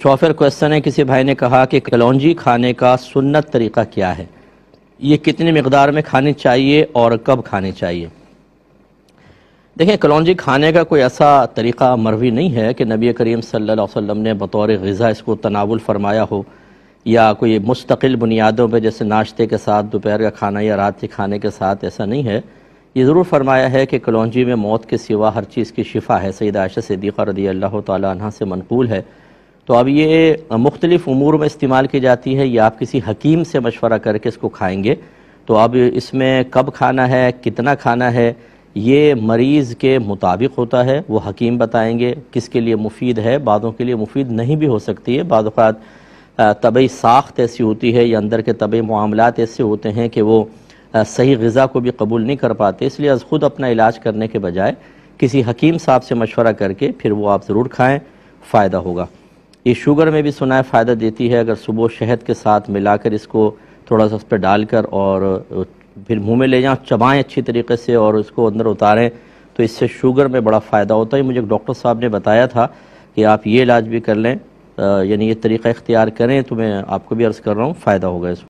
चौफर question है किसी भाई ने कहा कि कलौजी खाने का सुन्नत तरीका क्या है ये कितनी मकदार में खानी चाहिए और कब खानी चाहिए देखें कलौजी खाने का कोई ऐसा तरीका मरवी नहीं है कि नबी करीम सल्लल्लाहु अलैहि वसल्लम ने बतौर गज़ा इसको तनावुल फरमाया हो या कोई मुस्तकिल बुनियादों पर जैसे नाश्ते के साथ दोपहर का खाना या रात के खाने के साथ ऐसा नहीं है ये ज़रूर फरमाया है कि कलौजी में मौत के सिवा हर चीज़ की शिफा है सईद आयशा सदीक़ा रदी अल्लाह तह से मनकूल है तो अब ये मुख्तलिफ़ अमूर में इस्तेमाल की जाती है या आप किसी हकीम से मशवरा करके इसको खाएंगे तो अब इसमें कब खाना है कितना खाना है ये मरीज़ के मुताबिक होता है वो हकीम बताएंगे किसके लिए मुफीद है बादों के लिए मुफीद नहीं भी हो सकती है बाद तबी साख्त ऐसी होती है या अंदर के तबी मामलात ऐसे होते हैं कि वो सही गज़ा को भी कबूल नहीं कर पाते इसलिए आज खुद अपना इलाज करने के बजाय किसी हकीम साहब से मशवरा करके फिर वो आप ज़रूर खाएँ फ़ायदा होगा ये शुगर में भी सुना है फ़ायदा देती है अगर सुबह शहद के साथ मिलाकर इसको थोड़ा सा उस पर डालकर और फिर मुंह में ले जाएं चबाएं अच्छी तरीके से और उसको अंदर उतारें तो इससे शुगर में बड़ा फ़ायदा होता है मुझे डॉक्टर साहब ने बताया था कि आप ये इलाज भी कर लें यानी ये तरीका इख्तियार करें तो मैं आपको भी अर्ज़ कर रहा हूँ फ़ायदा होगा इसमें